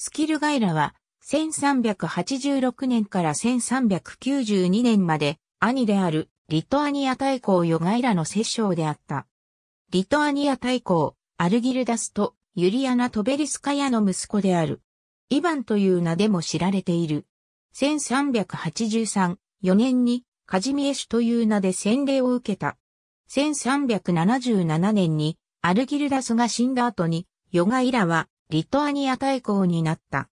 スキルガイラは、1386年から1392年まで、兄である、リトアニア大公ヨガイラの摂政であった。リトアニア大公、アルギルダスと、ユリアナ・トベリスカヤの息子である。イヴァンという名でも知られている。1383、4年に、カジミエシュという名で洗礼を受けた。1377年に、アルギルダスが死んだ後に、ヨガイラはリトアニア大公になった。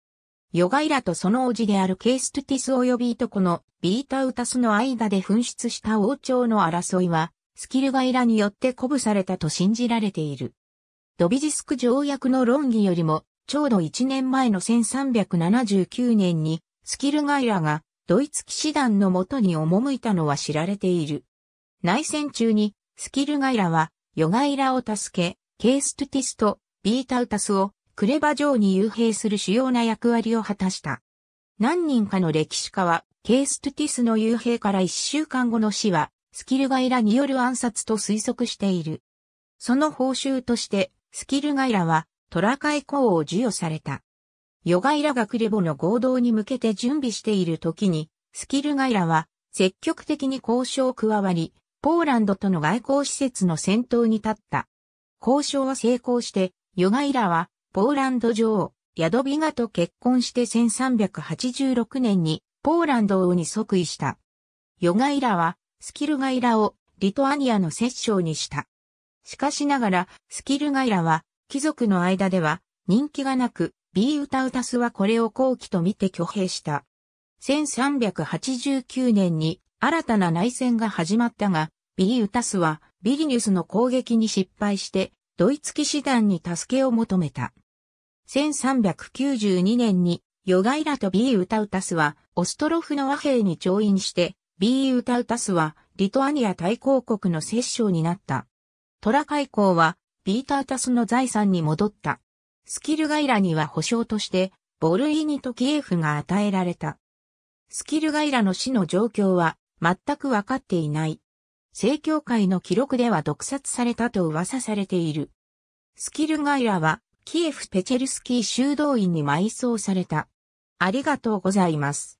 ヨガイラとその叔父であるケーストゥティス及びいとこのビータウタスの間で紛失した王朝の争いは、スキルガイラによって鼓舞されたと信じられている。ドビジスク条約の論議よりも、ちょうど1年前の1379年に、スキルガイラがドイツ騎士団のもとに赴いたのは知られている。内戦中に、スキルガイラは、ヨガイラを助け、ケーストゥティスとビータウタスをクレバ城に幽閉する主要な役割を果たした。何人かの歴史家は、ケーストゥティスの幽閉から一週間後の死は、スキルガイラによる暗殺と推測している。その報酬として、スキルガイラは、トラカイ公を授与された。ヨガイラがクレボの合同に向けて準備している時に、スキルガイラは積極的に交渉を加わり、ポーランドとの外交施設の戦闘に立った。交渉は成功して、ヨガイラはポーランド女王、ヤドビガと結婚して1386年にポーランド王に即位した。ヨガイラはスキルガイラをリトアニアの摂政にした。しかしながらスキルガイラは貴族の間では人気がなく、ビーウタウタスはこれを後期と見て挙兵した。1389年に新たな内戦が始まったが、ビーウタスはビリニュスの攻撃に失敗して、ドイツ騎士団に助けを求めた。1392年に、ヨガイラとビーウタウタスは、オストロフの和平に調印して、ビーウタウタスは、リトアニア大公国の摂政になった。トラ海港は、ビータウタスの財産に戻った。スキルガイラには保証として、ボルイニとキエフが与えられた。スキルガイラの死の状況は、全くわかっていない。正教会の記録では毒殺されたと噂されている。スキルガイラは、キエフ・ペチェルスキー修道院に埋葬された。ありがとうございます。